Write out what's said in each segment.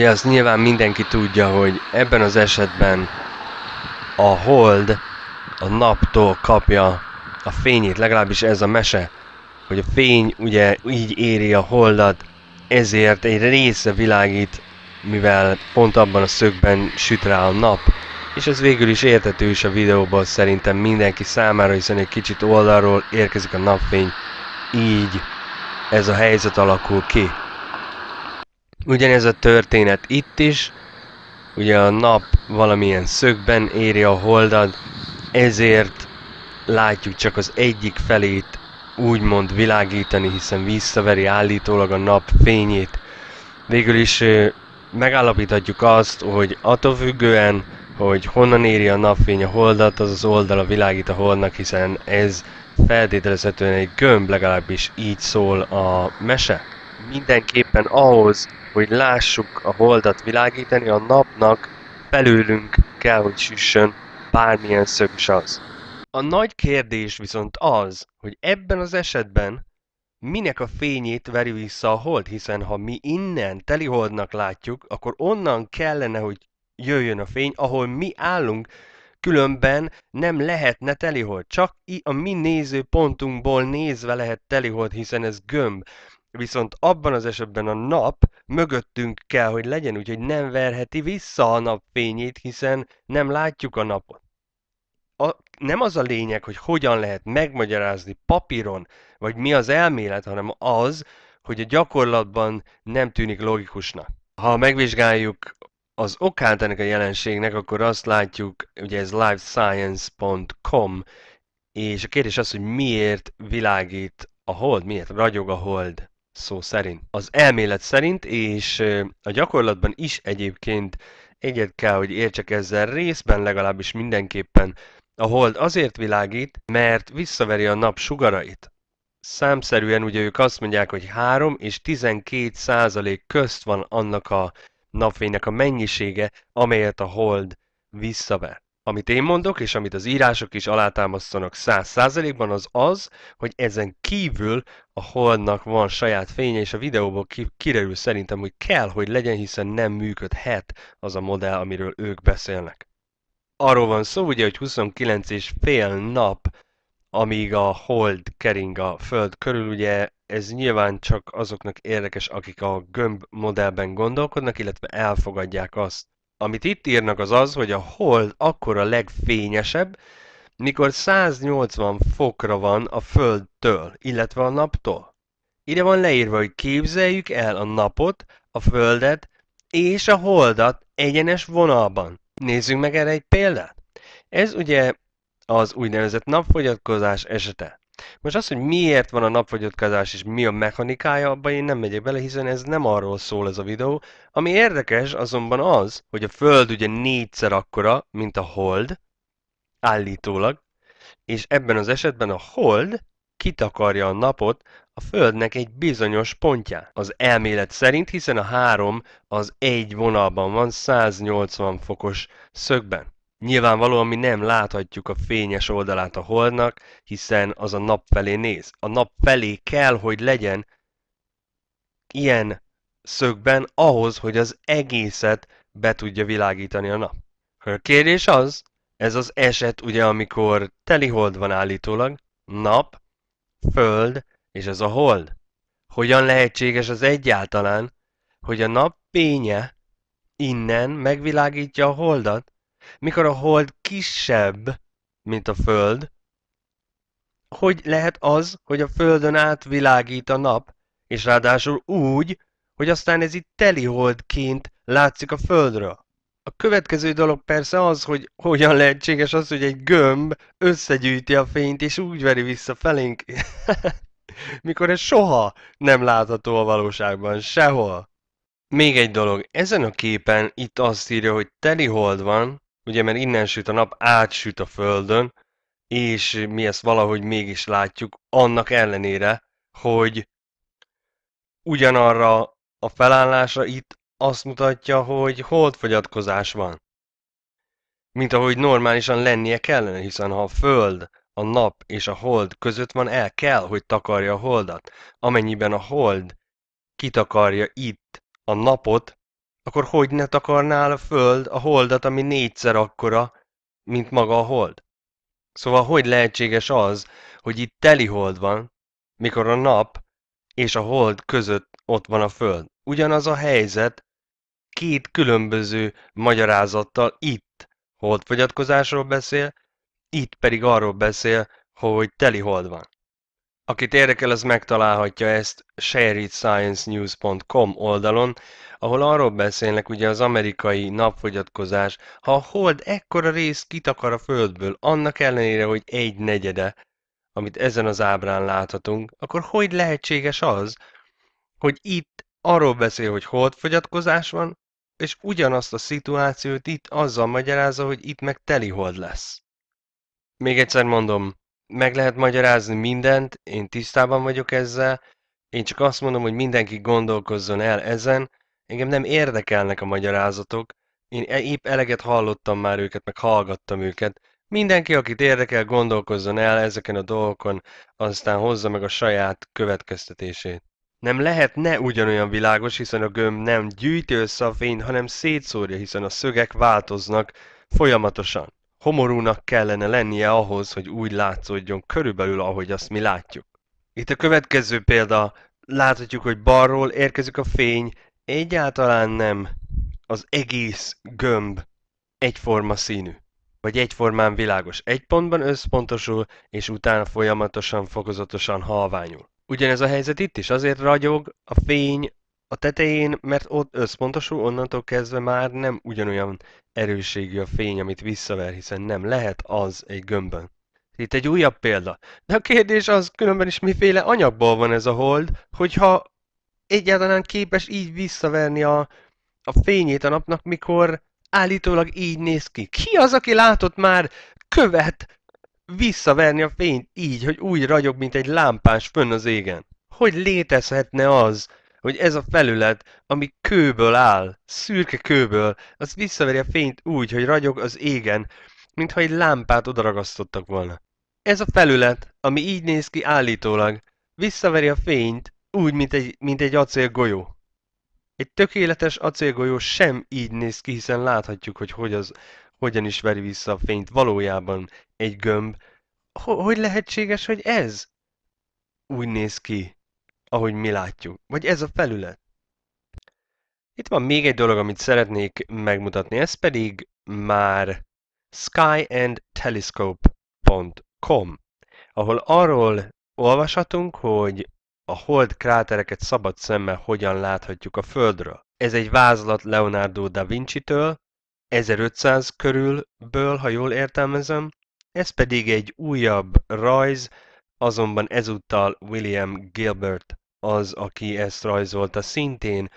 Ugye azt nyilván mindenki tudja, hogy ebben az esetben a hold a naptól kapja a fényét, legalábbis ez a mese, hogy a fény ugye így éri a holdat, ezért egy része világít, mivel pont abban a szögben süt rá a nap, és ez végül is értető is a videóban szerintem mindenki számára, hiszen egy kicsit oldalról érkezik a napfény, így ez a helyzet alakul ki. Ugyanez a történet itt is, ugye a nap valamilyen szögben éri a holdat, ezért látjuk csak az egyik felét úgymond világítani, hiszen visszaveri állítólag a nap fényét. Végül is megállapíthatjuk azt, hogy attól függően, hogy honnan éri a napfény a holdat, az az oldala világít a holdnak, hiszen ez feltételezhetően egy gömb, legalábbis így szól a mese. Mindenképpen ahhoz, hogy lássuk a holdat világítani, a napnak belőlünk kell, hogy süssön, bármilyen szög is az. A nagy kérdés viszont az, hogy ebben az esetben minek a fényét veri vissza a hold, hiszen ha mi innen teliholdnak látjuk, akkor onnan kellene, hogy jöjjön a fény, ahol mi állunk, különben nem lehetne telihold. Csak a mi nézőpontunkból nézve lehet telihold, hiszen ez gömb. Viszont abban az esetben a nap mögöttünk kell, hogy legyen, úgyhogy nem verheti vissza a napfényét, hiszen nem látjuk a napot. A, nem az a lényeg, hogy hogyan lehet megmagyarázni papíron, vagy mi az elmélet, hanem az, hogy a gyakorlatban nem tűnik logikusnak. Ha megvizsgáljuk az okát ennek a jelenségnek, akkor azt látjuk, ugye ez livescience.com, és a kérdés az, hogy miért világít a hold, miért ragyog a hold szó szerint. Az elmélet szerint, és a gyakorlatban is egyébként egyet kell, hogy értsek ezzel részben, legalábbis mindenképpen. A hold azért világít, mert visszaveri a nap sugarait. Számszerűen ugye ők azt mondják, hogy 3 és 12 százalék közt van annak a napfénynek a mennyisége, amelyet a hold visszaver. Amit én mondok, és amit az írások is alátámasztanak száz százalékban, az az, hogy ezen kívül a holdnak van saját fénye, és a videóból ki- kiderül szerintem, hogy kell, hogy legyen, hiszen nem működhet az a modell, amiről ők beszélnek. Arról van szó ugye, hogy 29 és fél nap, amíg a hold kering a föld körül, ugye ez nyilván csak azoknak érdekes, akik a gömb modellben gondolkodnak, illetve elfogadják azt, amit itt írnak az az, hogy a hold akkor a legfényesebb, mikor 180 fokra van a Földtől, illetve a naptól. Ide van leírva, hogy képzeljük el a napot, a Földet és a holdat egyenes vonalban. Nézzünk meg erre egy példát. Ez ugye az úgynevezett napfogyatkozás esete. Most az, hogy miért van a napfogyatkozás és mi a mechanikája, abban én nem megyek bele, hiszen ez nem arról szól ez a videó. Ami érdekes azonban az, hogy a Föld ugye négyszer akkora, mint a Hold, állítólag, és ebben az esetben a Hold kitakarja a napot a Földnek egy bizonyos pontja, Az elmélet szerint, hiszen a három az egy vonalban van 180 fokos szögben. Nyilvánvalóan mi nem láthatjuk a fényes oldalát a holdnak, hiszen az a nap felé néz. A nap felé kell, hogy legyen ilyen szögben ahhoz, hogy az egészet be tudja világítani a nap. A kérdés az, ez az eset ugye, amikor teli hold van állítólag, nap, föld, és ez a hold. Hogyan lehetséges az egyáltalán, hogy a nap fénye innen megvilágítja a holdat, mikor a hold kisebb, mint a Föld, hogy lehet az, hogy a Földön átvilágít a nap, és ráadásul úgy, hogy aztán ez itt holdként látszik a Földről? A következő dolog persze az, hogy hogyan lehetséges az, hogy egy gömb összegyűjti a fényt, és úgy veri vissza felénk, mikor ez soha nem látható a valóságban, sehol. Még egy dolog, ezen a képen itt azt írja, hogy teli hold van, ugye mert innen süt a nap, átsüt a földön, és mi ezt valahogy mégis látjuk, annak ellenére, hogy ugyanarra a felállásra itt azt mutatja, hogy holdfogyatkozás van. Mint ahogy normálisan lennie kellene, hiszen ha a Föld, a Nap és a Hold között van, el kell, hogy takarja a Holdat. Amennyiben a Hold kitakarja itt a Napot, akkor hogy ne takarnál a Föld a holdat, ami négyszer akkora, mint maga a hold? Szóval hogy lehetséges az, hogy itt teli hold van, mikor a nap és a hold között ott van a Föld? Ugyanaz a helyzet két különböző magyarázattal itt holdfogyatkozásról beszél, itt pedig arról beszél, hogy teli hold van. Akit érdekel, az megtalálhatja ezt shareit.sciencenews.com oldalon, ahol arról beszélnek ugye az amerikai napfogyatkozás, ha a hold ekkora részt kitakar a földből, annak ellenére, hogy egy negyede, amit ezen az ábrán láthatunk, akkor hogy lehetséges az, hogy itt arról beszél, hogy holdfogyatkozás van, és ugyanazt a szituációt itt azzal magyarázza, hogy itt meg teli hold lesz. Még egyszer mondom, meg lehet magyarázni mindent, én tisztában vagyok ezzel, én csak azt mondom, hogy mindenki gondolkozzon el ezen, engem nem érdekelnek a magyarázatok, én e, épp eleget hallottam már őket, meg hallgattam őket. Mindenki, akit érdekel, gondolkozzon el ezeken a dolgokon, aztán hozza meg a saját következtetését. Nem lehet ne ugyanolyan világos, hiszen a gömb nem gyűjti össze a fényt, hanem szétszórja, hiszen a szögek változnak folyamatosan homorúnak kellene lennie ahhoz, hogy úgy látszódjon körülbelül, ahogy azt mi látjuk. Itt a következő példa, láthatjuk, hogy balról érkezik a fény, egyáltalán nem az egész gömb egyforma színű, vagy egyformán világos. Egy pontban összpontosul, és utána folyamatosan, fokozatosan halványul. Ugyanez a helyzet itt is, azért ragyog a fény a tetején, mert ott összpontosul, onnantól kezdve már nem ugyanolyan erőségű a fény, amit visszaver, hiszen nem lehet az egy gömbön. Itt egy újabb példa. De a kérdés az különben is miféle anyagból van ez a hold, hogyha egyáltalán képes így visszaverni a, a fényét a napnak, mikor állítólag így néz ki. Ki az, aki látott már követ visszaverni a fényt így, hogy úgy ragyog, mint egy lámpás fönn az égen? Hogy létezhetne az, hogy ez a felület, ami kőből áll, szürke kőből, az visszaveri a fényt úgy, hogy ragyog az égen, mintha egy lámpát odaragasztottak volna. Ez a felület, ami így néz ki állítólag, visszaveri a fényt úgy, mint egy, mint egy acélgolyó. Egy tökéletes acélgolyó sem így néz ki, hiszen láthatjuk, hogy, hogy az, hogyan is veri vissza a fényt valójában egy gömb. H hogy lehetséges, hogy ez úgy néz ki? ahogy mi látjuk, vagy ez a felület. Itt van még egy dolog, amit szeretnék megmutatni, ez pedig már skyandtelescope.com, ahol arról olvashatunk, hogy a hold krátereket szabad szemmel hogyan láthatjuk a Földről. Ez egy vázlat Leonardo da Vinci-től, 1500 körülből, ha jól értelmezem, ez pedig egy újabb rajz, azonban ezúttal William Gilbert az, aki ezt rajzolta, szintén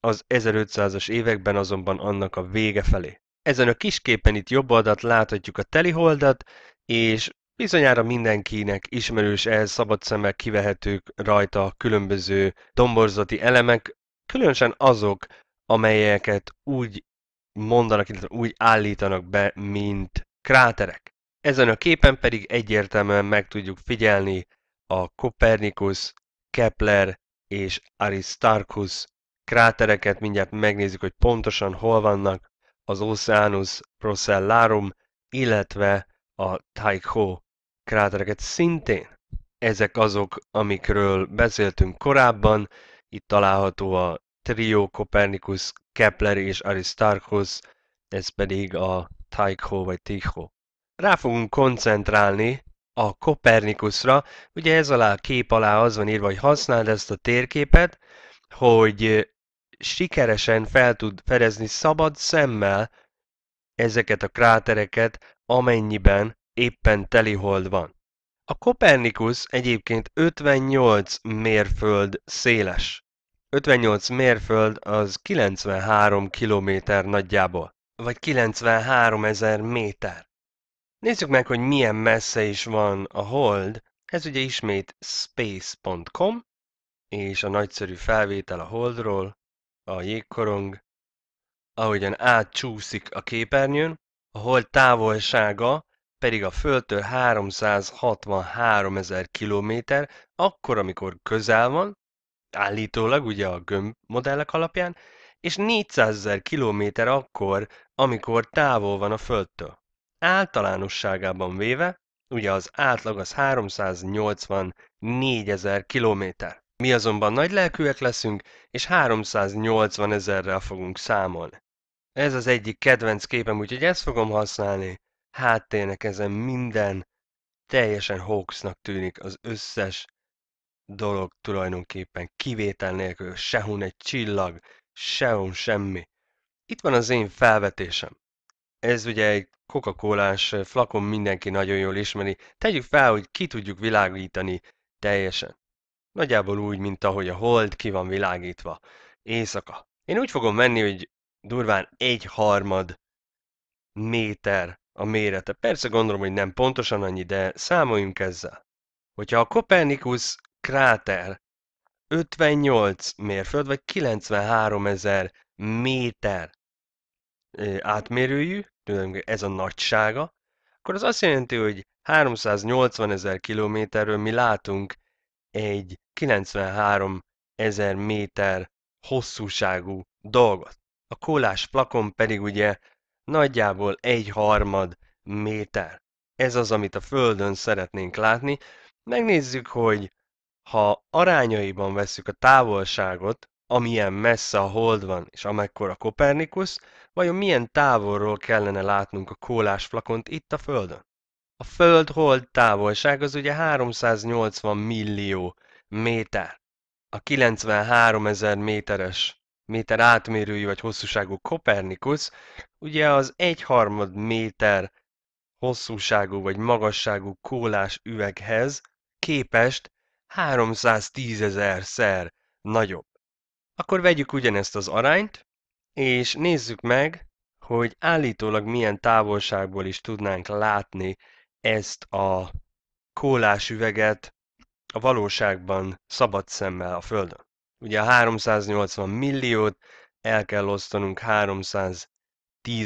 az 1500-as években azonban annak a vége felé. Ezen a kisképen itt jobb oldalt láthatjuk a teliholdat, és bizonyára mindenkinek ismerős ehhez szabad szemmel kivehetők rajta különböző domborzati elemek, különösen azok, amelyeket úgy mondanak, illetve úgy állítanak be, mint kráterek. Ezen a képen pedig egyértelműen meg tudjuk figyelni a Kopernikus Kepler és Aristarchus krátereket, mindjárt megnézzük, hogy pontosan hol vannak, az Oceanus Procellarum, illetve a Tycho krátereket szintén. Ezek azok, amikről beszéltünk korábban, itt található a Trio Copernicus, Kepler és Aristarchus, ez pedig a Tycho vagy Tycho. Rá fogunk koncentrálni a Kopernikusra. Ugye ez alá a kép alá az van írva, hogy használd ezt a térképet, hogy sikeresen fel tud fedezni szabad szemmel ezeket a krátereket, amennyiben éppen telihold van. A Kopernikus egyébként 58 mérföld széles. 58 mérföld az 93 kilométer nagyjából, vagy 93 ezer méter. Nézzük meg, hogy milyen messze is van a hold. Ez ugye ismét space.com, és a nagyszerű felvétel a holdról, a jégkorong, ahogyan átcsúszik a képernyőn, a hold távolsága pedig a Földtől 363 ezer kilométer, akkor, amikor közel van, állítólag ugye a gömb modellek alapján, és 400 ezer kilométer akkor, amikor távol van a Földtől. Általánosságában véve, ugye az átlag az 384 ezer kilométer. Mi azonban nagy lelkűek leszünk, és 380 ezerrel fogunk számolni. Ez az egyik kedvenc képem, úgyhogy ezt fogom használni. Háttérnek ezen minden teljesen hoaxnak tűnik az összes dolog tulajdonképpen kivétel nélkül, sehun egy csillag, sehun semmi. Itt van az én felvetésem ez ugye egy coca cola flakon mindenki nagyon jól ismeri. Tegyük fel, hogy ki tudjuk világítani teljesen. Nagyjából úgy, mint ahogy a hold ki van világítva. Éjszaka. Én úgy fogom menni, hogy durván egy harmad méter a mérete. Persze gondolom, hogy nem pontosan annyi, de számoljunk ezzel. Hogyha a Kopernikus kráter 58 mérföld, vagy 93 ezer méter átmérőjű, ez a nagysága, akkor az azt jelenti, hogy 380 ezer kilométerről mi látunk egy 93 ezer méter hosszúságú dolgot. A kólás flakon pedig ugye nagyjából egy harmad méter. Ez az, amit a Földön szeretnénk látni. Megnézzük, hogy ha arányaiban veszük a távolságot, amilyen messze a hold van, és amekkora Kopernikus, vajon milyen távolról kellene látnunk a kólás flakont itt a Földön? A Föld-hold távolság az ugye 380 millió méter. A 93 ezer méteres, méter átmérőjű vagy hosszúságú Kopernikus ugye az egyharmad méter hosszúságú vagy magasságú kólás üveghez képest 310 ezer szer nagyobb. Akkor vegyük ugyanezt az arányt, és nézzük meg, hogy állítólag milyen távolságból is tudnánk látni ezt a kólás üveget a valóságban szabad szemmel a Földön. Ugye a 380 milliót el kell osztanunk 310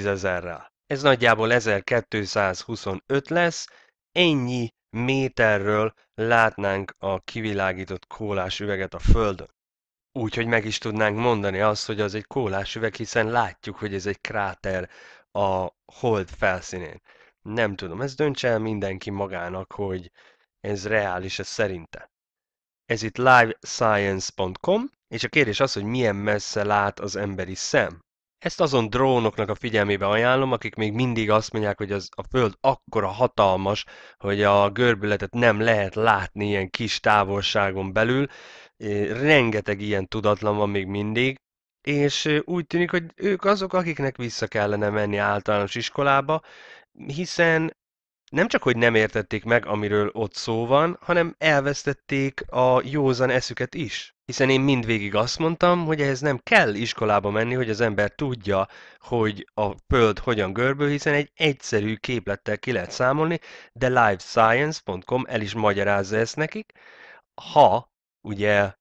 ezerrel. Ez nagyjából 1225 lesz, ennyi méterről látnánk a kivilágított kólás üveget a Földön. Úgy, hogy meg is tudnánk mondani azt, hogy az egy kólásüveg, hiszen látjuk, hogy ez egy kráter a hold felszínén. Nem tudom, ez döntse el mindenki magának, hogy ez reális, ez szerinte. Ez itt livescience.com, és a kérdés az, hogy milyen messze lát az emberi szem. Ezt azon drónoknak a figyelmébe ajánlom, akik még mindig azt mondják, hogy az, a Föld akkora hatalmas, hogy a görbületet nem lehet látni ilyen kis távolságon belül. Rengeteg ilyen tudatlan van még mindig, és úgy tűnik, hogy ők azok, akiknek vissza kellene menni általános iskolába, hiszen nem csak, hogy nem értették meg, amiről ott szó van, hanem elvesztették a józan eszüket is. Hiszen én mindvégig azt mondtam, hogy ehhez nem kell iskolába menni, hogy az ember tudja, hogy a föld hogyan görbül, hiszen egy egyszerű képlettel ki lehet számolni, de livescience.com el is magyarázza ezt nekik. Ha ugye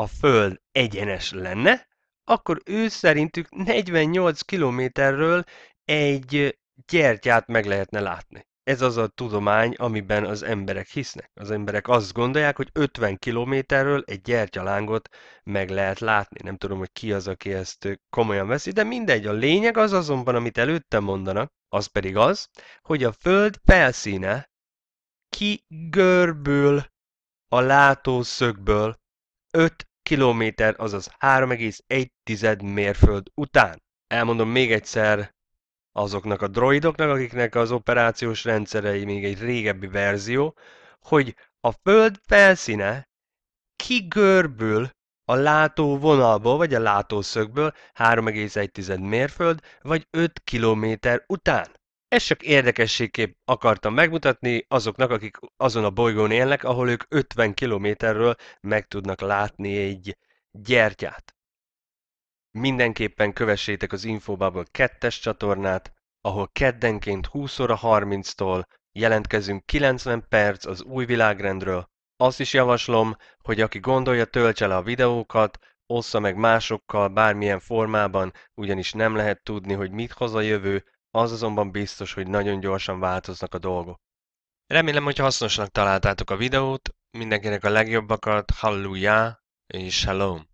a föld egyenes lenne, akkor ő szerintük 48 kilométerről egy gyertyát meg lehetne látni ez az a tudomány, amiben az emberek hisznek. Az emberek azt gondolják, hogy 50 kilométerről egy gyertyalángot meg lehet látni. Nem tudom, hogy ki az, aki ezt komolyan veszi, de mindegy. A lényeg az azonban, amit előtte mondanak, az pedig az, hogy a Föld felszíne kigörbül a látószögből 5 kilométer, azaz 3,1 mérföld után. Elmondom még egyszer, azoknak a droidoknak, akiknek az operációs rendszerei még egy régebbi verzió, hogy a föld felszíne kigörbül a látó vonalból, vagy a látószögből 3,1 mérföld, vagy 5 kilométer után. Ezt csak érdekességképp akartam megmutatni azoknak, akik azon a bolygón élnek, ahol ők 50 kilométerről meg tudnak látni egy gyertyát. Mindenképpen kövessétek az Infobubble kettes csatornát, ahol keddenként 20 óra 30-tól jelentkezünk 90 perc az új világrendről. Azt is javaslom, hogy aki gondolja, töltse le a videókat, ossza meg másokkal bármilyen formában, ugyanis nem lehet tudni, hogy mit hoz a jövő, az azonban biztos, hogy nagyon gyorsan változnak a dolgok. Remélem, hogy hasznosnak találtátok a videót, mindenkinek a legjobbakat, hallelujah és shalom!